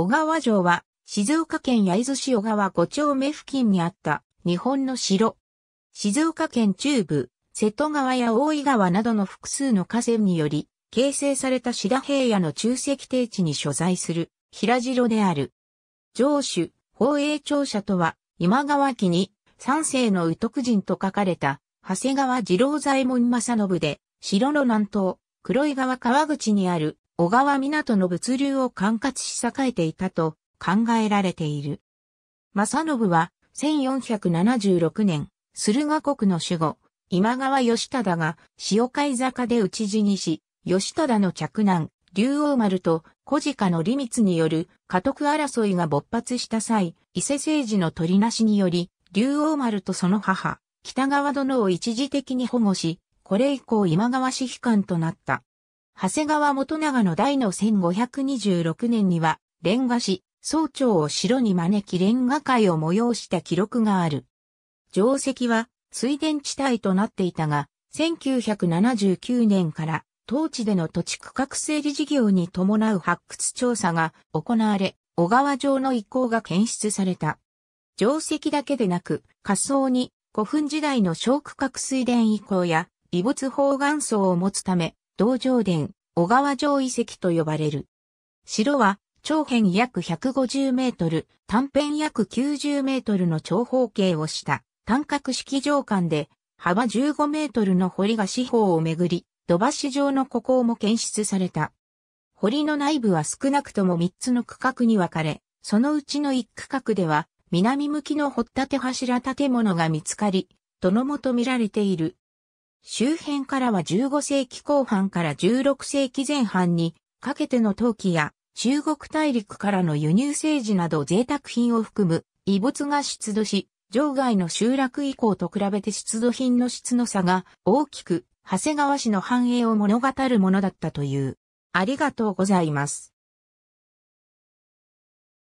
小川城は、静岡県焼津市小川5丁目付近にあった日本の城。静岡県中部、瀬戸川や大井川などの複数の河川により、形成された志田平野の中石低地に所在する平城である。城主、宝永庁舎とは、今川家に三世の宇徳人と書かれた、長谷川次郎左衛門正信で、城の南東、黒井川川口にある小川港の物流を管轄し栄えていたと考えられている。正信は1476年、駿河国の守護、今川義忠が潮海坂で討ち死にし、義忠の嫡男、竜王丸と小鹿の利密による家督争いが勃発した際、伊勢政治の取りなしにより、竜王丸とその母、北川殿を一時的に保護し、これ以降今川氏悲観となった。長谷川元長の代の1526年には、レンガ市総長を城に招きレンガ会を催した記録がある。定石は水田地帯となっていたが、1979年から当地での土地区画整理事業に伴う発掘調査が行われ、小川城の遺構が検出された。定石だけでなく、仮想に古墳時代の小区画水田遺構や遺物方眼層を持つため、道場殿、小川城遺跡と呼ばれる。城は、長辺約150メートル、短辺約90メートルの長方形をした単角式城間で、幅15メートルの堀が四方をめぐり、土橋状の孤高も検出された。堀の内部は少なくとも3つの区画に分かれ、そのうちの1区画では、南向きの掘った柱建物が見つかり、殿もと見られている。周辺からは15世紀後半から16世紀前半にかけての陶器や中国大陸からの輸入政治など贅沢品を含む遺物が出土し、場外の集落以降と比べて出土品の質の差が大きく、長谷川氏の繁栄を物語るものだったという。ありがとうございます。